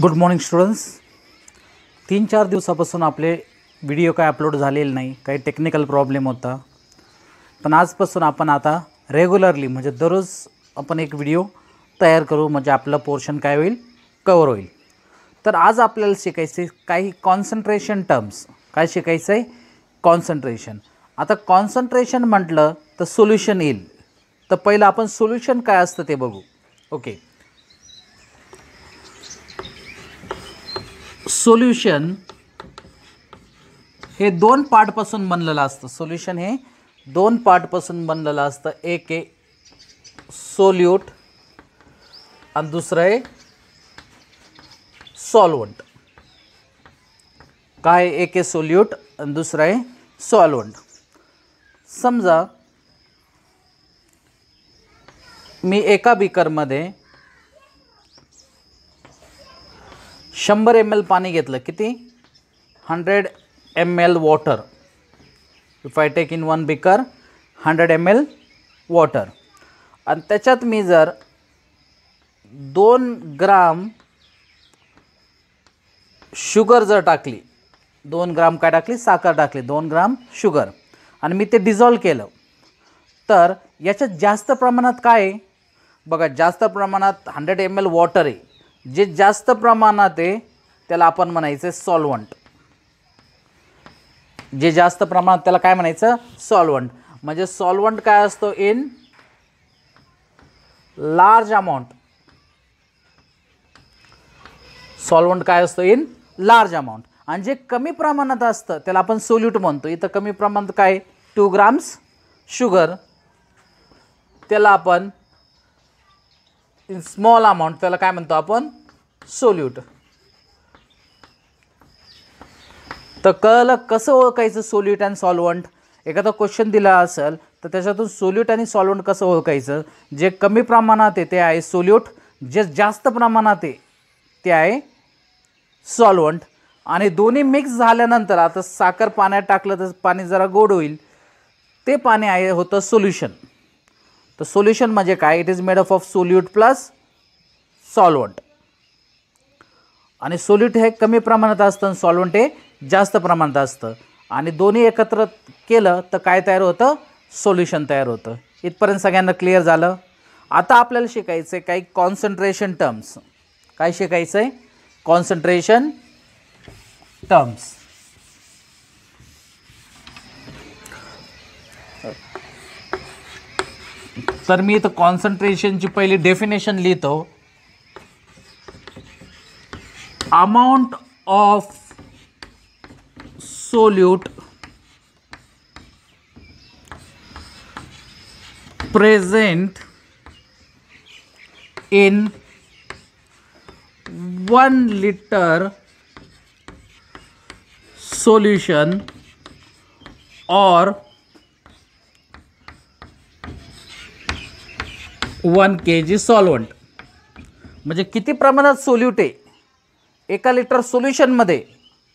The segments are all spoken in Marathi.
गुड मॉर्निंग स्टुडंट्स तीन चार दिवसापासून आपले व्हिडिओ काय अपलोड झालेले नाही काही टेक्निकल प्रॉब्लेम होता पण आजपासून आपण आता रेग्युलरली म्हणजे दररोज आपण एक व्हिडिओ तयार करू म्हणजे आपलं पोर्शन काय होईल कवर होईल तर आज आपल्याला शिकायचं आहे काही कॉन्सन्ट्रेशन टर्म्स काय शिकायचं आहे कॉन्सन्ट्रेशन आता कॉन्सन्ट्रेशन म्हटलं तर सोल्युशन येईल तर पहिलं आपण सोल्युशन काय असतं ते बघू ओके okay. सोल्युशन हे दोन पार्टपासून बनलेलं असतं सोल्युशन हे दोन पार्टपासून बनलेलं असतं एक आहे सोल्यूट आणि दुसरं आहे सॉल्वंट काय एक आहे सोल्यूट आणि दुसरं आहे सॉल्वंट समजा मी एका बीकरमध्ये शंभर एम एल पाणी घेतलं किती hundred M L water if I take in one beaker hundred M L water आणि त्याच्यात मी जर दोन ग्राम शुगर जर टाकली दोन ग्राम काय टाकली साखर टाकली दोन ग्राम शुगर आणि मी ते डिझॉल्व केलं तर याच्यात जास्त प्रमाणात काय आहे बघा जास्त प्रमाणात हंड्रेड एम एल वॉटर आहे जे जास्त प्रमाणात आहे त्याला आपण म्हणायचं सॉल्वंट जे जास्त प्रमाणात त्याला काय म्हणायचं सॉल्वंट म्हणजे सॉल्वंट काय असतो इन लार्ज अमाऊंट सॉल्वंट काय असतो इन लार्ज अमाऊंट आणि जे कमी प्रमाणात असतं त्याला आपण सोल्यूट म्हणतो इथं कमी प्रमाणात काय टू ग्राम्स शुगर त्याला आपण इन स्मॉल अमाऊंट त्याला काय म्हणतो आपण सोल्यूट तर कल कसं ओळखायचं सोल्यूट अँड सॉल्वंट एखादा क्वेश्चन दिला असेल तर त्याच्यातून सोल्यूट आणि सॉल्वंट कसं ओळखायचं जे कमी प्रमाणात आहे ते आहे सोल्यूट जे जास्त प्रमाणात आहे ते आहे सॉल्वंट आणि दोन्ही मिक्स झाल्यानंतर आता साखर पाण्यात टाकलं तर पाणी जरा गोड होईल ते पाणी आहे होतं सोल्युशन तर सोल्युशन म्हणजे काय it is made up of solute plus solvent आणि सोल्यूट हे कमी प्रमाणात असतं आणि सॉल्वंट हे जास्त प्रमाणात असतं आणि दोन्ही एकत्र केलं तर काय तयार होतं सोल्युशन तयार होतं इथपर्यंत सगळ्यांना क्लिअर झालं आता आपल्याला शिकायचं आहे काही कॉन्सन्ट्रेशन टर्म्स काय शिकायचं आहे कॉन्सन्ट्रेशन टर्म्स तर मी इथं कॉन्सन्ट्रेशनची पहिली डेफिनेशन लिखो amount of solute present in one litre solution और वन के जी सॉल्वंट म्हणजे किती प्रमाणात सोल्युटे एका लिटर सोल्युशनमध्ये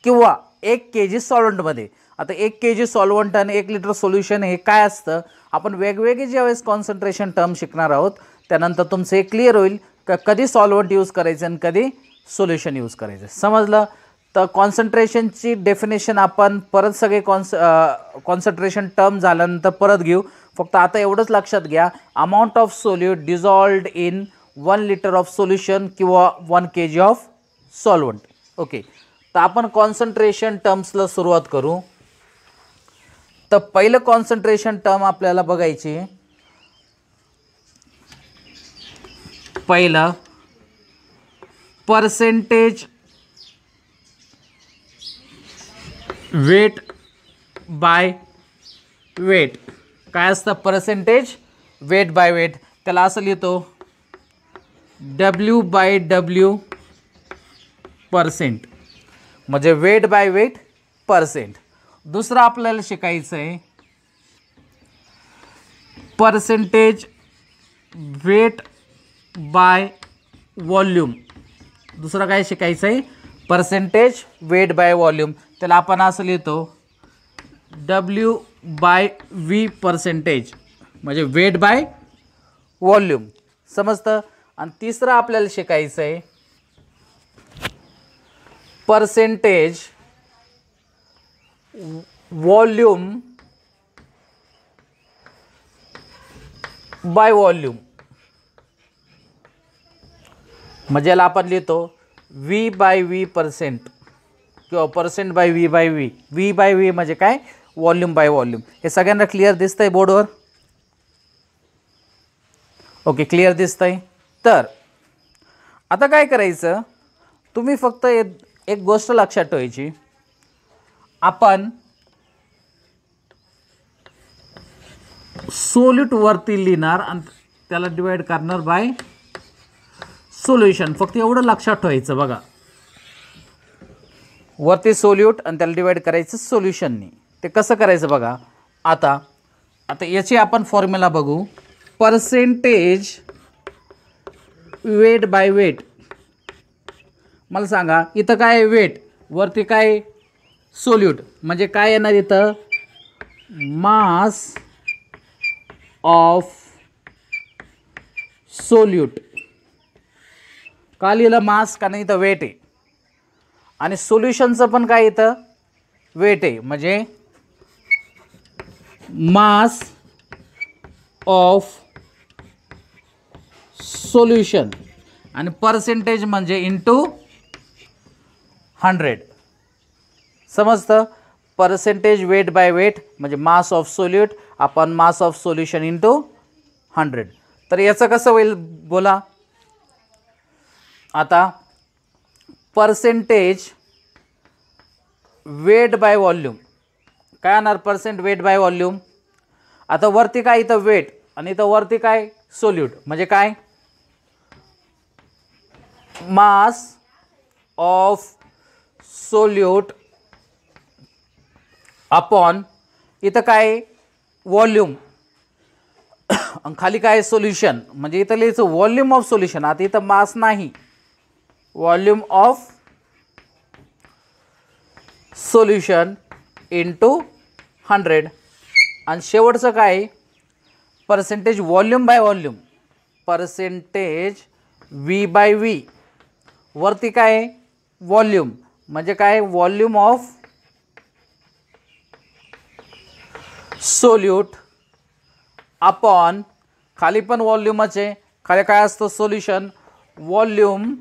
किंवा एक के जी सॉल्वंटमध्ये आता एक के जी सॉल्वंट आणि एक लिटर सोल्युशन हे काय असतं आपण वेगवेगळे ज्यावेळेस कॉन्सन्ट्रेशन टर्म शिकणार आहोत त्यानंतर तुमचं हे क्लिअर होईल का कधी सॉल्वंट यूज करायचं आणि कधी सोल्युशन यूज करायचं समजलं तर कॉन्सन्ट्रेशनची डेफिनेशन आपण परत सगळे कॉन्स कॉन्सन्ट्रेशन टर्म झाल्यानंतर परत घेऊ फक्त आता एवढंच लक्षात घ्या amount of solute dissolved in one litre of solution किंवा one K G of solvent okay तर आपण कॉन्सन्ट्रेशन टर्म्सला सुरुवात करू तर पहिलं कॉन्सन्ट्रेशन टर्म आपल्याला बघायची पहिलं पर्सेंटेज वेट बाय वेट काय असतं परसेंटेज वेट बाय वेट त्याला असं लिहितो डब्ल्यू बाय डब्ल्यू पर्सेंट म्हणजे वेट बाय वेट पर्सेंट दुसरं आपल्याला शिकायचं आहे पर्सेंटेज वेट बाय वॉल्यूम दुसरं काय शिकायचं आहे पर्सेंटेज वेट बाय वॉल्यूम त्याला आपण असं लिहितो डब्ल्यू बाय वी पर्सेंटेज म्हणजे वेट बाय वॉल्यूम समजतं आणि तिसरं आपल्याला शिकायचं आहे पर्सेंटेज वॉल्यूम बाय वॉल्यूम म्हणजे याला आपण लिहितो व्ही बाय व्ही पर्सेंट किंवा percent by V by V V by V म्हणजे काय वॉल्यूम बाय वॉल्यूम हे सगळ्यांना क्लिअर दिसतं आहे बोर्डवर ओके क्लिअर दिसतं आहे तर आता काय करायचं तुम्ही फक्त एक एक गोष्ट लक्षात ठेवायची आपण वरती लिहिणार आणि त्याला डिवाइड करणार बाय सोल्युशन फक्त एवढं लक्षात ठेवायचं बघा वरती सोल्यूट आणि त्याला डिवाइड करायचं सोल्युशननी ते कसं करायचं बघा आता आता याची आपण फॉर्म्युला बघू परसेंटेज, वेट बाय वेट मला सांगा इथं काय वेट वरती काय सोल्यूट म्हणजे काय येणार इथं मास ऑफ सोल्यूट का लिहिलं मास नाही इथं वेट आहे आणि सोल्युशनचं पण काय इथं वेट आहे म्हणजे मास ऑफ सोल्युशन आणि पर्सेंटेज म्हणजे इंटू हंड्रेड समजतं पर्सेंटेज वेट बाय वेट म्हणजे मास ऑफ सोल्यूट आपण mass of solution into hundred तर याचं कसं होईल बोला आता पर्सेंटेज वेट बाय वॉल्यूम काय आणणार पर्सेंट वेट बाय वॉल्यूम आता वरती काय इथं वेट आणि इथं वरती काय सोल्यूट म्हणजे काय मास ऑफ सोल्यूट अपॉन इथं काय व्हॉल्यूम खाली काय सोल्युशन म्हणजे इथं लिहायचं वॉल्यूम ऑफ सोल्युशन आता इथं मास नाही volume of solution into hundred आणि शेवटचं काय percentage volume by volume percentage V by V वरती काय व्हॉल्यूम म्हणजे काय वॉल्यूम ऑफ सोल्यूट अपॉन खाली पण आहे खाली काय असतं solution volume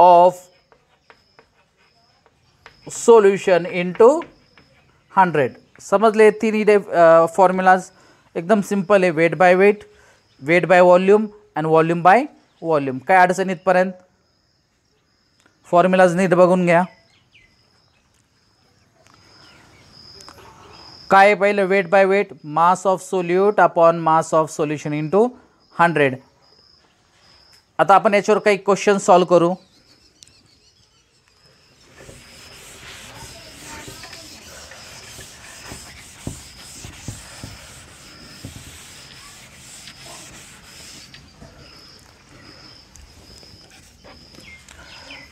of solution into hundred समजले तिन्ही डे फॉर्म्युलाज एकदम सिम्पल आहे weight by weight weight by volume and volume by volume काय अडचण इथपर्यंत फॉर्म्युलाज नीट बघून घ्या काय पहिलं weight by weight mass of solute upon mass of solution into hundred आता आपण याच्यावर काही क्वेश्चन सॉल्व करू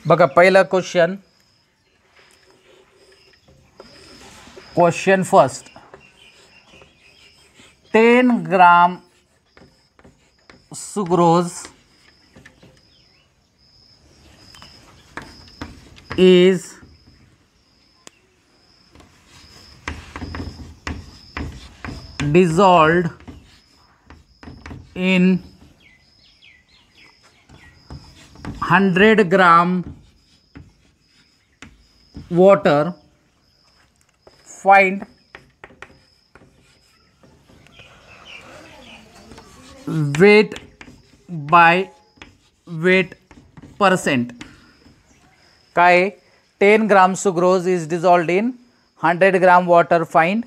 बगा पहिला question question first ten gram sucrose is dissolve in hundred gram water find weight by weight percent काय ten gram sucrose is dissolved in hundred gram water find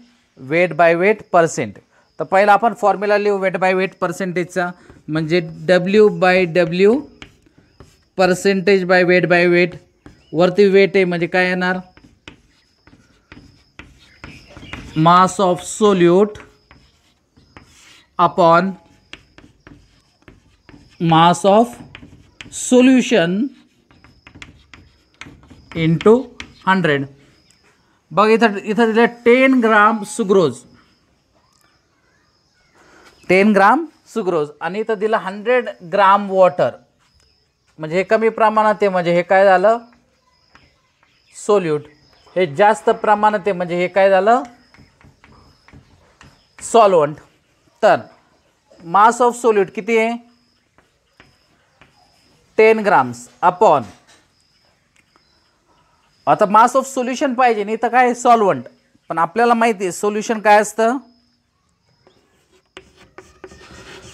weight by weight percent तर पहिला आपण फॉर्म्युला लिहू वेट बाय वेट पर्सेंटेजचा म्हणजे W by W percentage by weight by weight वरती वेट आहे म्हणजे काय येणार mass of solute upon mass of solution into hundred बघ इथं इथं दिलं टेन ग्राम सुग्रोज टेन ग्राम सुग्रोज आणि इथं दिलं हंड्रेड ग्राम वॉटर म्हणजे हे कमी प्रमाणात आहे म्हणजे हे काय झालं सोल्यूट हे जास्त प्रमाणात आहे म्हणजे हे काय झालं सॉल्वंट तर मास ऑफ सोल्यूट किती आहे टेन ग्राम्स अपॉन आता मास ऑफ सोल्युशन पाहिजे नाही तर काय सॉल्वंट पण आपल्याला माहिती आहे सोल्युशन काय असतं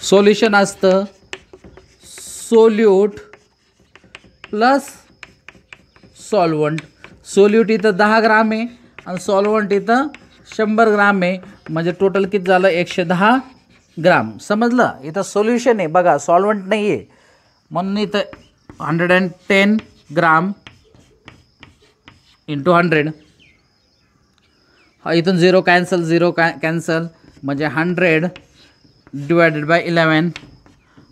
सोल्युशन असतं सोल्यूट प्लस सॉल्वंट सोल्यूट इथं दहा ग्राम आहे आणि सॉल्वंट इथं शंभर ग्राम आहे म्हणजे टोटल किती झालं एकशे दहा ग्राम समजलं इथं सोल्युशन आहे बघा सॉल्वंट नाही आहे म्हणून इथं hundred and ten gram into hundred हा इथून झिरो कॅन्सल झिरो कॅ कॅन्सल म्हणजे हंड्रेड डिवायडेड बाय इलेवन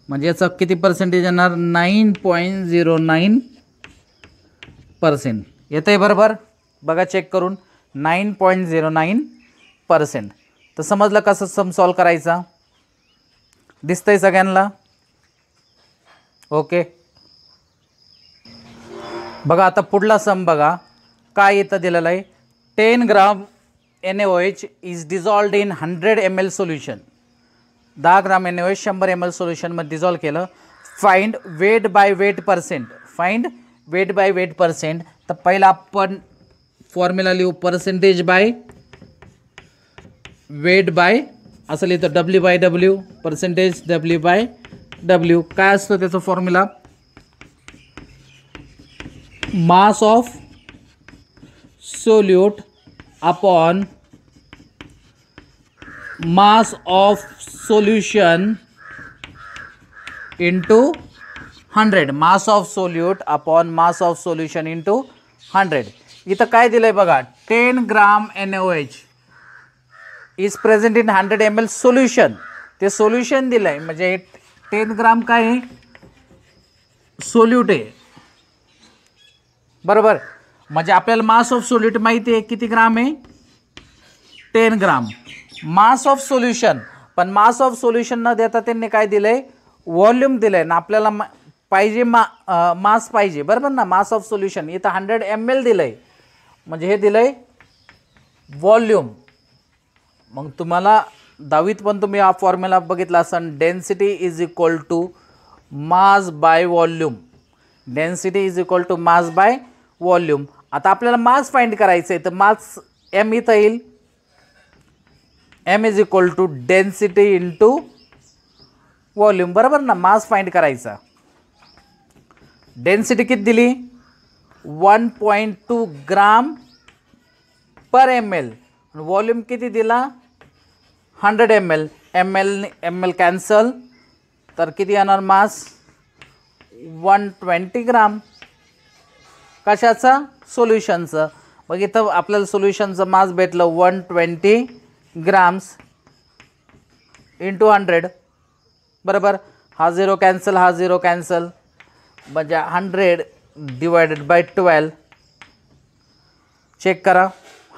म्हणजे याचा किती पर्सेंटेज येणार nine point zero nine percent येतं आहे बरोबर बघा चेक करून nine point zero nine percent तर समजलं कसं सम सॉल्व करायचा दिसतं आहे सगळ्यांना ओके बघा आता पुढला सम बघा काय येतं दिलेलं आहे ten gram N O H is dissolved in hundred M L solution दहा ग्राम एन एस शंभर एम एल सोल्युशनमध्ये डिझॉल्व केलं find weight by weight percent find weight by weight percent तर पहिला आपण फॉर्म्युला लिहू पर्सेंटेज बाय वेट बाय असं लिहितो W by W percentage W by W काय असतं त्याचा formula mass of solute upon mass of solution into hundred mass of solute upon mass of solution into hundred इथं काय दिलं आहे बघा ten gram N O H is present in hundred M L solution ते सोल्युशन दिलं आहे म्हणजे टेन ग्राम काय आहे सोल्यूट आहे बरोबर म्हणजे आपल्याला मास ऑफ सोल्यूट माहिती आहे किती ग्राम आहे ten gram mass of solution पण मास ऑफ सोल्युशन न देता त्यांनी काय दिलं आहे व्हॉल्यूम दिलं आहे ना आपल्याला पाहिजे मा मास पाहिजे बरोबर ना मास ऑफ सोल्युशन इथं हंड्रेड एम एल दिलं आहे म्हणजे हे दिलं आहे व्हॉल्यूम मग तुम्हाला दहावीत पण तुम्ही हा फॉर्म्युला बघितला असाल density is equal to mass by volume density is equal to mass by volume आता आपल्याला मास फाइंड करायचं आहे तर मास एम इथं येईल M is equal to density into volume बरोबर ना मास फाइंड करायचा डेन्सिटी किती दिली one point two gram per M L volume किती दिला hundred M L M L M L cancel तर किती येणार मास वन ट्वेंटी ग्राम कशाचा सोल्युशनचं मग इथं आपल्याला सोल्युशनचं मास भेटलं one twenty grams into hundred बरोबर हा झिरो कॅन्सल हा झिरो कॅन्सल म्हणजे hundred divided by twelve check करा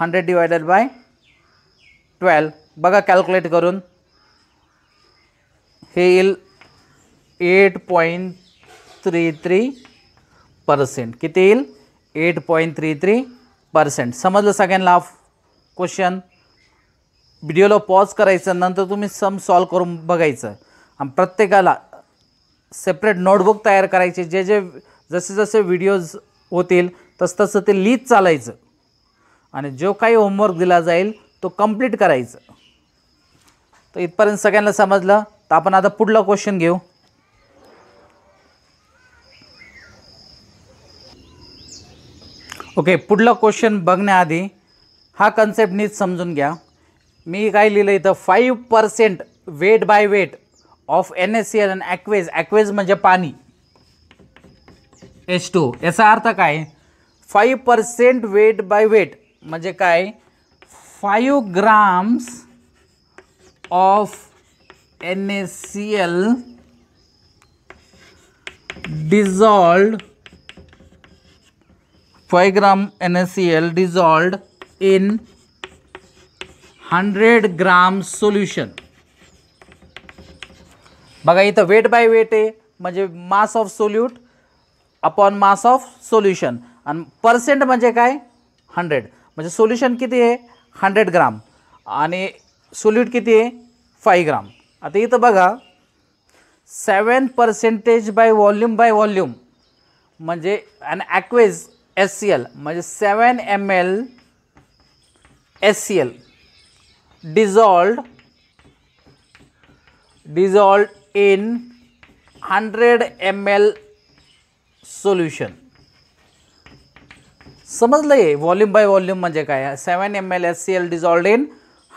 हंड्रेड डिवायडेड बाय ट्वेल्व बघा कॅल्क्युलेट करून हे येईल eight point three three percent किती येईल eight point three three percent समजलं लाफ क्वेश्चन व्हिडिओला पॉज करायचं नंतर तुम्ही सम सॉल्व करून बघायचं आणि प्रत्येकाला सेपरेट नोटबुक तयार करायचे जे जे जसे जसे व्हिडिओज होतील तसं तसं ते लिहित चालायचं आणि जो काही होमवर्क दिला जाईल तो कंप्लीट करायचं तर इथपर्यंत सगळ्यांना समजलं तर आपण आता पुढला क्वेश्चन घेऊ ओके पुढला क्वेश्चन बघण्याआधी हा कन्सेप्ट नीट समजून घ्या मी काय लिहिलं इथं five percent weight by weight of N S C L and aqueous aqueous म्हणजे पाणी एच टू याचा अर्थ काय five percent weight by weight म्हणजे काय five grams of N S C L dissolved five gram N S C L dissolved in hundred gram solution बघा इथं वेट बाय वेट आहे म्हणजे mass of solute upon mass of solution आणि पर्सेंट म्हणजे काय हंड्रेड म्हणजे सोल्युशन किती आहे हंड्रेड ग्राम आणि सोल्यूट किती आहे फाय ग्राम आता इथं बघा seven percentage by volume by volume म्हणजे अन ॲक्वेज एस सी एल म्हणजे seven M L S C L dissolved dissolved in 100 ml solution समजलं आहे व्हॉल्यूम बाय व्हॉल्यूम म्हणजे काय seven M L S C L dissolved in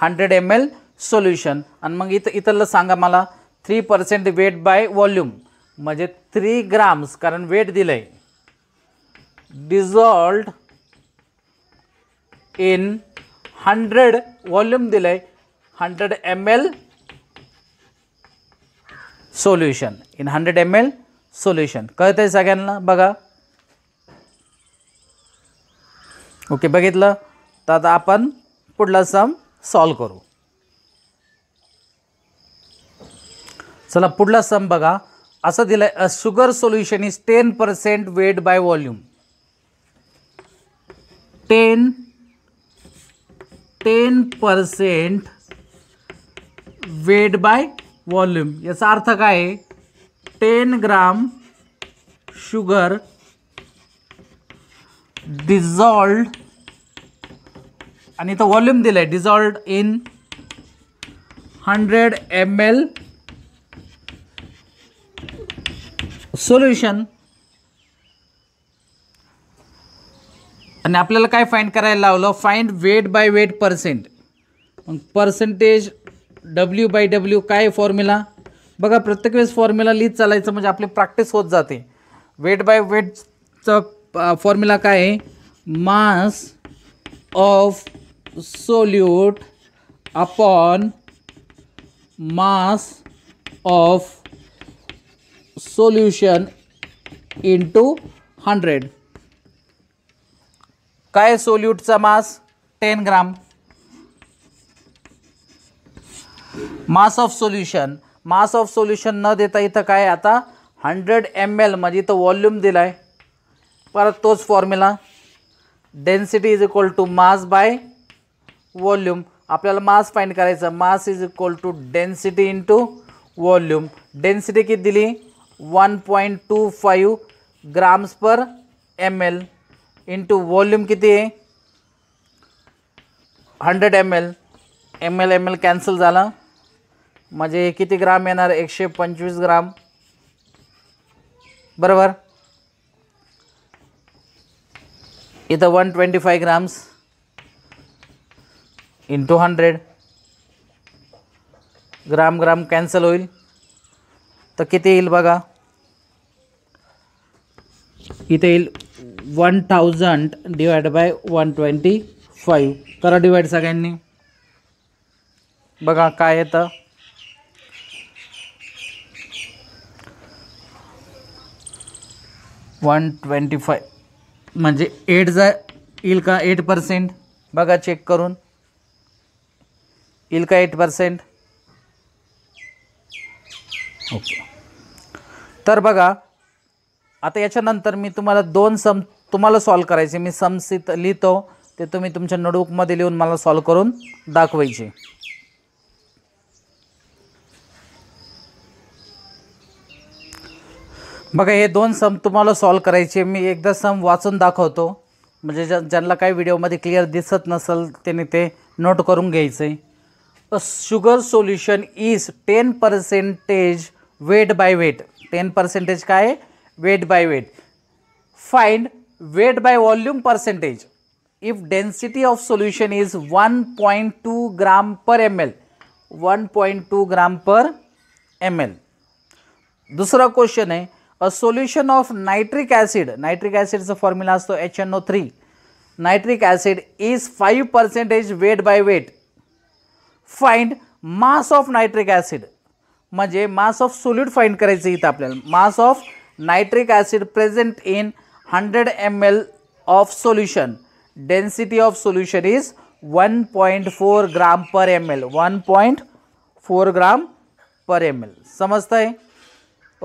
hundred M L solution आणि मग इथं इथलं सांगा मला three percent weight by volume म्हणजे थ्री ग्राम्स कारण वेट दिलं आहे डिझॉल्ड इन हंड्रेड वॉल्यूम दिलं आहे hundred M L solution in hundred M L solution कळतं आहे सगळ्यांना बघा ओके बघितलं तर आता आपण पुढला सम सॉल्व करू चला पुढला सम बघा असं दिलं आहे a sugar solution is ten percent weight by volume ten ten percent weight by volume याचा अर्थ काय आहे टेन ग्राम शुगर डिझॉल्ड आणि इथं वॉल्यूम दिलं आहे dissolved in hundred M L solution आणि आपल्याला काय फाईंड करायला लावलं find weight by weight percent मग पर्सेंटेज डब्ल्यू बाय डब्ल्यू काय फॉर्म्युला बघा प्रत्येक वेळेस फॉर्म्युला लिहित चालायचं म्हणजे आपली प्रॅक्टिस होत जाते वेट बाय वेटचं फॉर्म्युला काय आहे mass of solute upon mass of solution into hundred काय सोल्यूटचा mass ten gram mass of solution mass of solution न देता इथं काय आता हंड्रेड एम एल म्हणजे इथं व्हॉल्यूम दिला आहे परत तोच formula density is equal to mass by volume आपल्याला मास फाईंड करायचं mass is equal to density to volume density किती दिली one point two five grams per M L into volume किती आहे hundred M L M L M L cancel झालं म्हणजे किती ग्राम येणार एकशे पंचवीस ग्राम बरोबर इथं one twenty five grams into hundred gram gram cancel होईल तर किती येईल बघा इथे येईल one thousand divide by one twenty five करा डिवाइड सगळ्यांनी बघा काय येतं वन ट्वेंटी फाय म्हणजे एट जा येईल का एट पर्सेंट बघा चेक करून येईल का एट पर्सेंट ओके तर बघा आता याच्यानंतर मी तुम्हाला दोन सम तुम्हाला सॉल्व करायचे मी समसित लिहितो ते तुम्ही तुमच्या नोटबुकमध्ये लिहून मला सॉल्व करून दाखवायचे बघा हे दोन सम तुम्हाला सॉल्व करायचे मी एकदा सम वाचून दाखवतो म्हणजे ज्या ज्यांना काही व्हिडिओमध्ये क्लिअर दिसत नसेल त्याने ते नोट करून घ्यायचं आहे sugar solution is ten percentage weight by weight ten percentage काय आहे weight weight weight by by volume percentage if density of solution is one point two gram per M L one point two gram per M L दुसरा क्वेश्चन आहे a solution of nitric acid nitric ॲसिडचा फॉर्म्युला असतो H N O three nitric acid is five percentage weight by weight find mass of nitric acid म्हणजे मास ऑफ सोल्यूट फाईंड करायचं इथं आपल्याला mass of nitric acid present in 100 ml of solution density of solution is 1.4 gram per ml 1.4 gram per M L समजतं आहे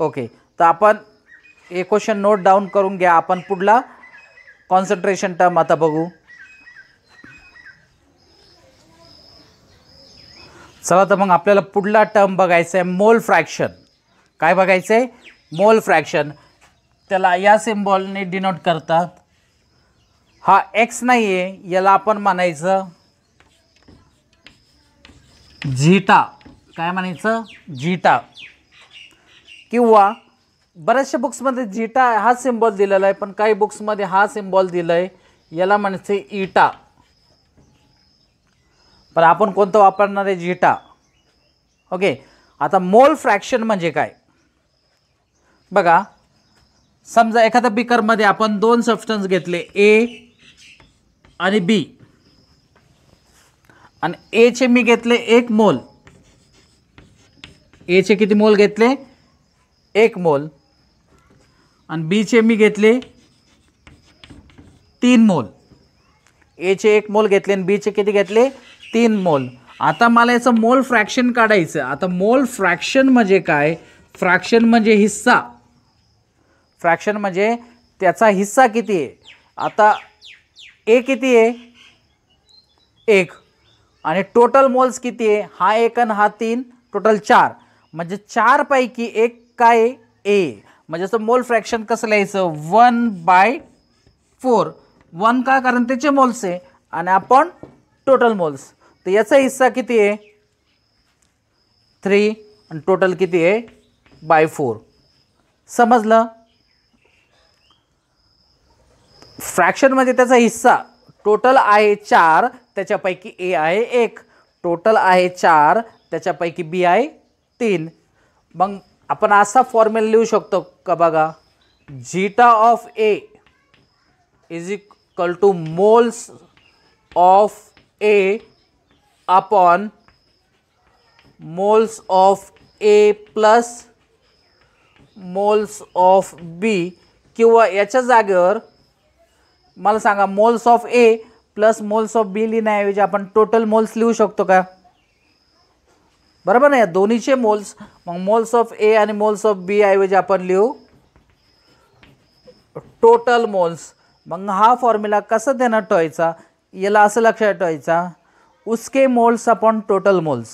ओके तर आपण हे क्वेश्चन नोट डाऊन करून घ्या आपण पुढला कॉन्सन्ट्रेशन टर्म आता बघू चला तर मग आपल्याला पुढला टर्म बघायचा आहे मोल फ्रॅक्शन काय बघायचं आहे मोल फ्रॅक्शन त्याला या सिम्बॉलने डिनोट करतात हा एक्स नाही आहे याला आपण म्हणायचं झिटा काय म्हणायचं झिटा किंवा बऱ्याचशा बुक्समध्ये झिटा हा सिम्बॉल दिलेला आहे पण काही बुक्समध्ये हा सिम्बॉल दिला आहे याला म्हणायचं ईटा पण आपण कोणतं वापरणार आहे झिटा ओके आता मोल फ्रॅक्शन म्हणजे काय बघा समजा एखाद्या पिकरमध्ये आपण दोन सबस्टन्स घेतले ए आणि बी आणि एचे मी घेतले एक मोल एचे किती मोल घेतले एक मोल आणि बीचे मी घेतले तीन मोल एचे एक मोल घेतले आणि बीचे किती घेतले तीन मोल आता मला याचं मोल फ्रॅक्शन काढायचं आता मोल फ्रॅक्शन म्हणजे काय फ्रॅक्शन म्हणजे हिस्सा फ्रॅक्शन म्हणजे त्याचा हिस्सा किती आहे आता ए किती आहे एक आणि टोटल मोल्स किती आहे हा एक आणि हा तीन टोटल चार म्हणजे चारपैकी एक काय ए म्हणजे असं मोल फ्रॅक्शन कसं लिहायचं वन बाय फोर वन का कारण त्याचे मोल्स आहे आणि आपण टोटल मोल्स तर याचा हिस्सा किती आहे थ्री आणि टोटल किती आहे बाय फोर समजलं फ्रॅक्शन म्हणजे त्याचा हिस्सा टोटल आहे चार त्याच्यापैकी ए आहे एक टोटल आहे चार त्याच्यापैकी बी आहे तीन मग आपण असा फॉर्म्युला लिहू शकतो का बघा zeta of A is equal to moles of A upon moles of A plus moles of B किंवा याच्या जागेवर मला सांगा moles of A plus moles of B लिहिण्याऐवजी आपण टोटल मोल्स लिहू शकतो का बरोबर ना या दोन्हीचे मोल्स मग मोल्स ऑफ ए आणि मोल्स ऑफ बी ऐवजी आपण लिहू टोटल मोल्स मग हा फॉर्म्युला कसा देणार टॉयचा याला असं लक्षात ठेवायचा उसके मोल्स अपॉन टोटल मोल्स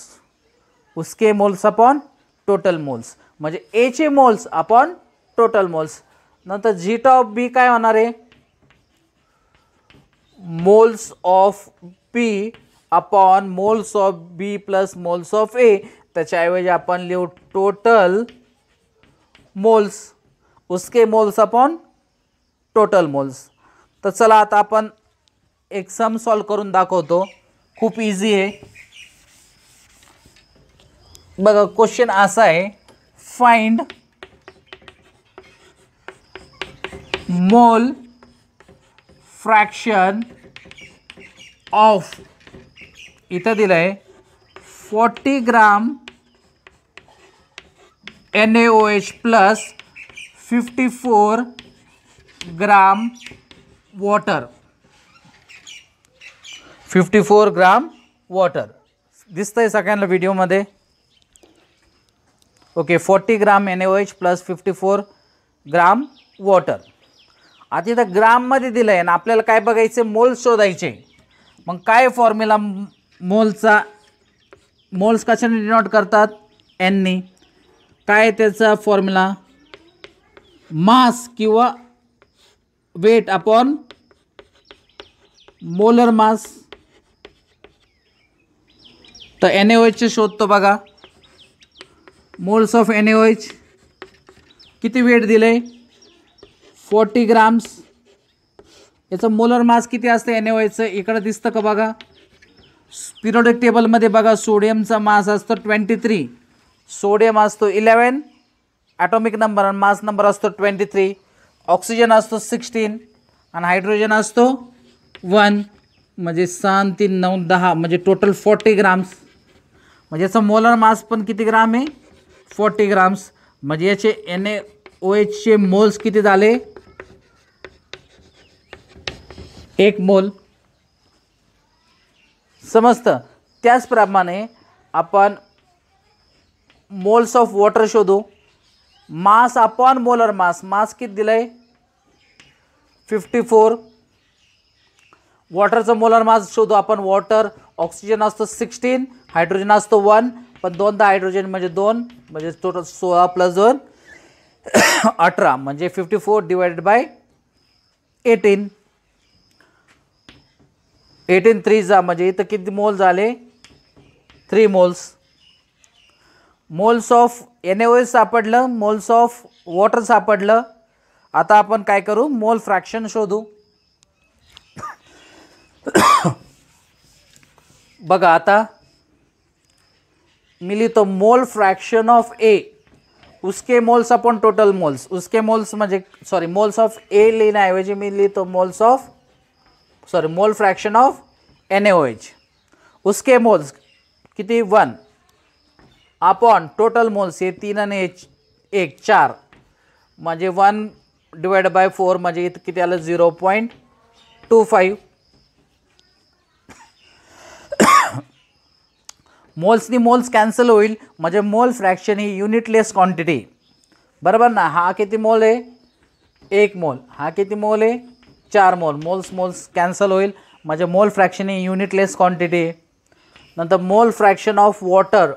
उसके मोल्स अपॉन टोटल मोल्स म्हणजे एचे मोल्स अपॉन टोटल मोल्स नंतर झी टॉप बी काय होणार आहे moles of B upon moles of B plus moles of A त्याच्याऐवजी आपण लिहू टोटल मोल्स उसके मोल्स अपॉन टोटल मोल्स तर चला आता आपण एक सम सॉल्व करून दाखवतो खूप इझी आहे बघा क्वेश्चन असा आहे फाइंड मोल फ्रॅक्शन ऑफ इथं दिलं आहे forty gram N A O H plus fifty four gram water fifty four gram water दिसतं आहे सगळ्यांना व्हिडिओमध्ये okay forty gram N A O H plus fifty four gram water आता इथं ग्राममध्ये दिलं आहे ना आपल्याला काय बघायचं मोल शोधायचे मग काय फॉर्म्युला मोलचा मोल्स कशाने डिनोट करतात एननी काय त्याचा फॉर्म्युला मास किंवा वेट अपॉन मोलर मास तर एन एच शोधतो बघा मोल्स ऑफ एन एच किती वेट दिलं आहे फोर्टी ग्राम्स याचं मोलर मास किती असतं एन एचं इकडं दिसतं का बघा टेबल टेबलमध्ये बघा सोडियमचा मास असतो ट्वेंटी थ्री सोडियम असतो इलेवन ॲटॉमिक नंबर आणि मास नंबर असतो ट्वेंटी थ्री ऑक्सिजन असतो सिक्स्टीन आणि हायड्रोजन असतो वन म्हणजे सहा तीन नऊ दहा म्हणजे टोटल फोर्टी ग्राम्स म्हणजे याचा मोलर मास पण किती ग्राम आहे फोर्टी ग्राम्स म्हणजे याचे एन ए ओ एचचे मोल्स किती झाले एक मोल समजतं त्याचप्रमाणे आपण मोल्स ऑफ वॉटर शोधू मास अपॉन मोलर मास मास किती दिलं आहे फिफ्टी फोर वॉटरचं मोलर मास शोधू आपण वॉटर ऑक्सिजन असतो सिक्स्टीन हायड्रोजन असतो वन पण दोनदा हायड्रोजन म्हणजे दोन म्हणजे टोटल सोळा प्लस दोन अठरा म्हणजे fifty four divided by eighteen eighteen three जा म्हणजे इथं किती मोल झाले three moles moles of N S सापडलं मोल्स ऑफ वॉटर सापडलं आता आपण काय करू मोल फ्रॅक्शन शोधू बघा आता मिली तो मोल फ्रॅक्शन ऑफ ए उसके मोल्स अपॉन टोटल मोल्स उसके मोल्स म्हणजे सॉरी मोल्स ऑफ ए लिहिण्याऐवजी मी लिहितो moles of sorry mole fraction of N उसके मोल्स किती वन अपॉन टोटल मोल्स हे तीन आणि एच एक चार म्हणजे वन डिवाइड बाय फोर म्हणजे इथं किती आलं झिरो पॉईंट टू फाईव्ह मोल्सनी मोल्स कॅन्सल होईल म्हणजे मोल फ्रॅक्शन ही युनिटलेस क्वांटिटी बरोबर ना हा किती मोल आहे एक मोल हा किती मोल आहे चार मोल मोल्स मोल्स कॅन्सल होईल माझे म्हणजे मोल फ्रॅक्शन ही युनिटलेस क्वांटिटी नंतर मोल फ्रॅक्शन ऑफ वॉटर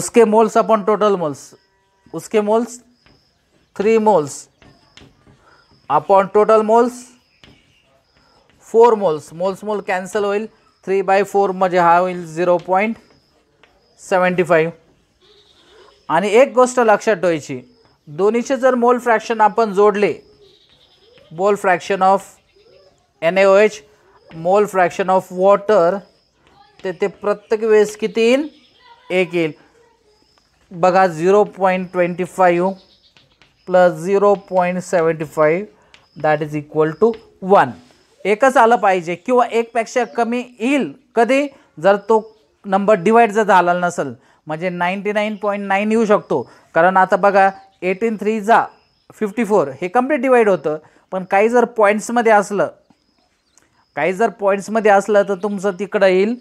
उसके मोल्स अपॉन टोटल मोल्स उसके moles three moles upon total moles four moles moles mole cancel होईल थ्री बाय फोर म्हणजे हा होईल झिरो पॉईंट सेवन्टी फाईव्ह आणि एक गोष्ट लक्षात ठेवायची दोन्हीचे जर मोल फ्रॅक्शन आपण जोडले N of O H mole fraction of water ते ते प्रत्येक वेळेस किती येईल एक येईल बघा zero point twenty five plus zero point seventy five that is equal to one एकच आलं पाहिजे किंवा एकपेक्षा कमी येईल कधी जर तो नंबर डिवाईड जर झाला नसेल म्हणजे नाईंटी नाईन पॉईंट नाईन येऊ शकतो कारण आता बघा एटीन थ्री जा फिफ्टी फोर हे कम्प्लीट डिवाईड होतं पण काही जर पॉईंट्समध्ये असलं काही जर पॉईंट्समध्ये असलं तर तुमचं तिकडं येईल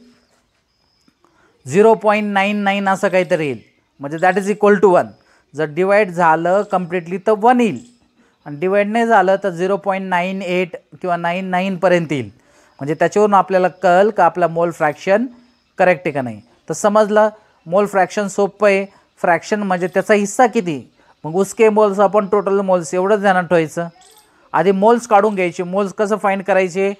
झिरो पॉईंट नाईन नाईन असं काहीतरी येईल म्हणजे that is equal to one जर डिवाईड झालं कम्प्लिटली तर वन येईल आणि डिवाईड नाही झालं तर झिरो पॉईंट नाईन एट किंवा नाईन नाईनपर्यंत येईल म्हणजे त्याच्यावरून आपल्याला कळल का आपला मोल फ्रॅक्शन करेक्ट आहे का नाही तर समजलं मोल फ्रॅक्शन सोपं आहे फ्रॅक्शन म्हणजे त्याचा हिस्सा किती मग उसके मोल्स आपण टोटल मोल्स एवढंच ध्यानात ठेवायचं आधी मोल्स काढून घ्यायचे मोल्स कसं फाईंड करायचे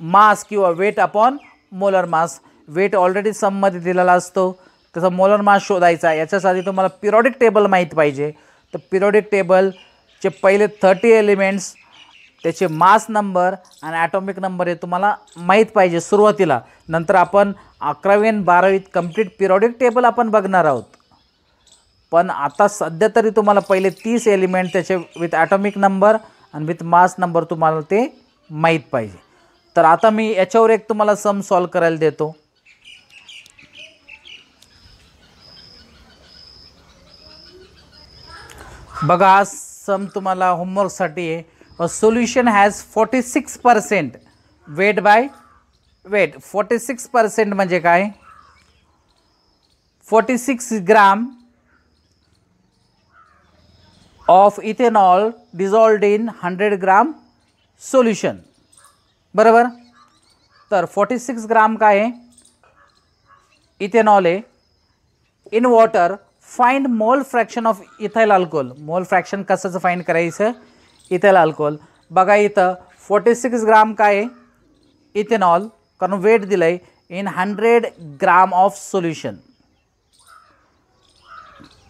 मास किंवा weight upon molar mass weight already सममध्ये दिलेला असतो तसा मोलर मास शोधायचा याच्यासाठी तुम्हाला पिरॉडिक टेबल माहीत पाहिजे तर पिरोडिक टेबलचे पहिले थर्टी एलिमेंट्स त्याचे मास नंबर आणि ॲटॉमिक नंबर हे तुम्हाला माहीत पाहिजे सुरुवातीला नंतर आपण अकरावी आणि बारावीत कम्प्लीट पिरॉडिक टेबल आपण बघणार आहोत पण आता सध्या तरी तुम्हाला पहिले तीस एलिमेंट त्याचे विथ ॲटॉमिक नंबर आणि विथ मास नंबर तुम्हाला ते माहीत पाहिजे तर आता मी याच्यावर एक तुम्हाला सम सॉल्व करायला देतो बघा हा सम तुम्हाला होमवर्कसाठी आहे solution has forty six percent weight by weight forty six percent म्हणजे काय forty six gram of ethanol dissolved in 100 gram solution बरोबर तर 46 ग्राम काय आहे इथेनॉल आहे in water find mole fraction of ethyl alcohol mole fraction कसं फाईंड करायचं इथाइल अल्कोहोल बघा इथं फोर्टी सिक्स ग्राम काय आहे इथेनॉल कारण वेट दिलं आहे in hundred gram of solution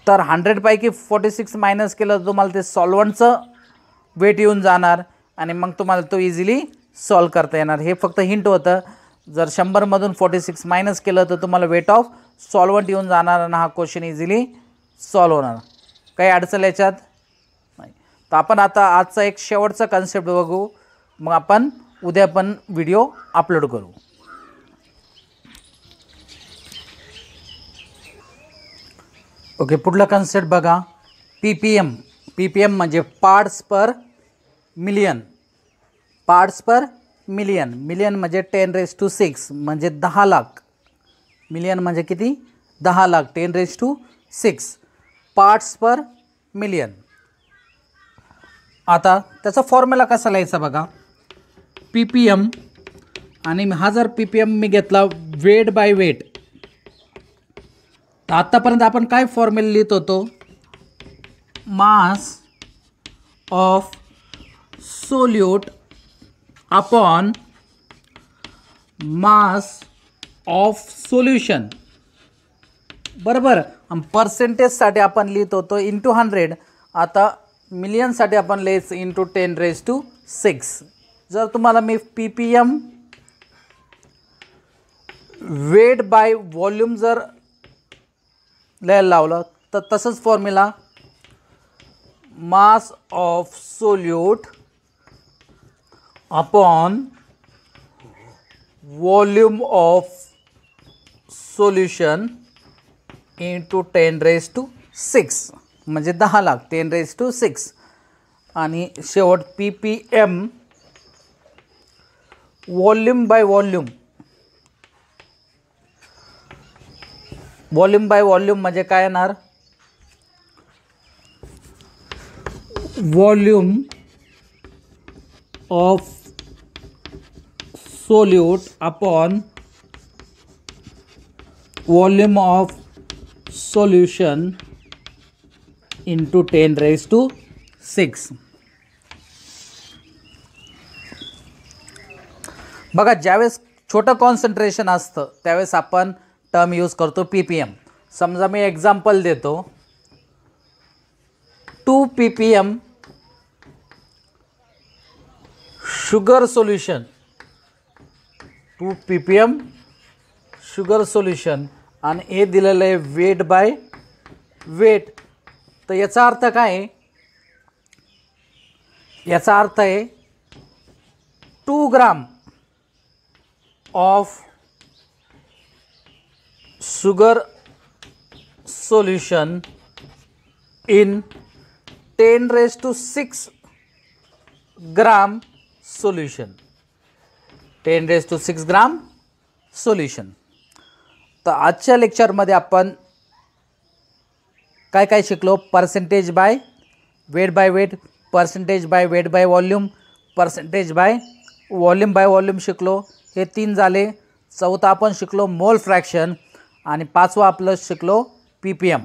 तर हंड्रेडपैकी फोर्टी सिक्स मायनस केलं तर तुम्हाला ते सॉल्वंटचं वेट येऊन जाणार आणि मग तुम्हाला तो इझिली सॉल्व करता येणार हे फक्त हिंट होतं जर शंभरमधून फोर्टी सिक्स मायनस केलं तर तुम्हाला वेट ऑफ सॉल्वंट येऊन जाणार आणि हा क्वेश्चन इझिली सॉल्व होणार काही अडचण याच्यात नाही तर आपण आता आजचा एक शेवटचा कन्सेप्ट बघू मग आपण उद्या पण व्हिडिओ अपलोड करू ओके पुढला कन्सेप्ट बघा P P M P P M म्हणजे parts per million parts per million million म्हणजे टेन रेस टू सिक्स म्हणजे दहा लाख मिलियन म्हणजे किती दहा lakh ten raise to six parts per million आता त्याचा फॉर्म्युला कसा लिहायचा बघा पी पी एम आणि हा जर पी पी एम मी घेतला वेट बाय वेट तर आत्तापर्यंत आपण काय फॉर्म्युला लिहित होतो mass of solute upon mass of solution बरोबर पर्सेंटेजसाठी आपण लिहित होतो इंटू हंड्रेड आता मिलियनसाठी आपण ले into ten raise to six जर तुम्हाला मी P P M weight by volume जर लिहायला लावलं तर तसंच formula mass of solute upon volume of solution to ten raise to six म्हणजे दहा lakh ten raise to six आणि शेवट P P M volume by volume volume by volume म्हणजे काय येणार volume of solute upon volume of solution into ten raise to six बघा ज्यावेळेस छोटं कॉन्सन्ट्रेशन असतं त्यावेळेस आपण टर्म यूज करतो पी पी एम समजा मी एक्झाम्पल देतो two P P M sugar solution two P P M sugar solution आणि हे दिलेलं आहे वेट बाय वेट तर याचा अर्थ काय आहे याचा अर्थ आहे two gram of sugar solution in 10 raised to 6 gram solution 10 raised to 6 gram solution तर आजच्या लेक्चरमध्ये आपण काय काय शिकलो percentage by weight by weight percentage by weight by volume percentage by volume by volume शिकलो हे तीन झाले चौथा आपण शिकलो मोल फ्रॅक्शन आणि पाचवा आपलं शिकलो P P M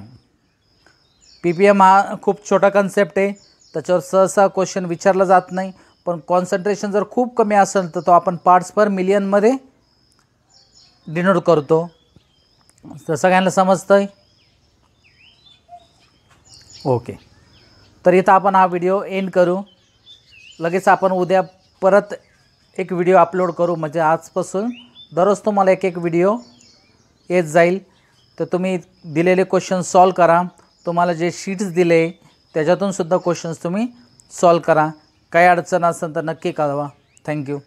P P M हा खूप छोटा कन्सेप्ट आहे त्याच्यावर सहसा क्वेश्चन विचारला जात नाही पण कॉन्सन्ट्रेशन जर खूप कमी असेल तर तो आपण पार्ट्स पर मिलियनमध्ये डिनोट करतो तर सगळ्यांना समजतं आहे ओके तर इथं आपण हा व्हिडिओ एंड करू लगेच आपण उद्या परत एक व्हिडिओ अपलोड करू म्हणजे आजपासून दररोज तुम्हाला एक एक व्हिडिओ येत जाईल तर तुम्ही दिलेले क्वेश्चन सॉल्व करा तुम्हाला जे शीट्स दिले त्याच्यातूनसुद्धा क्वेश्चन्स तुम्ही सॉल्व करा काही अडचण असेल तर नक्की कळवा थँक्यू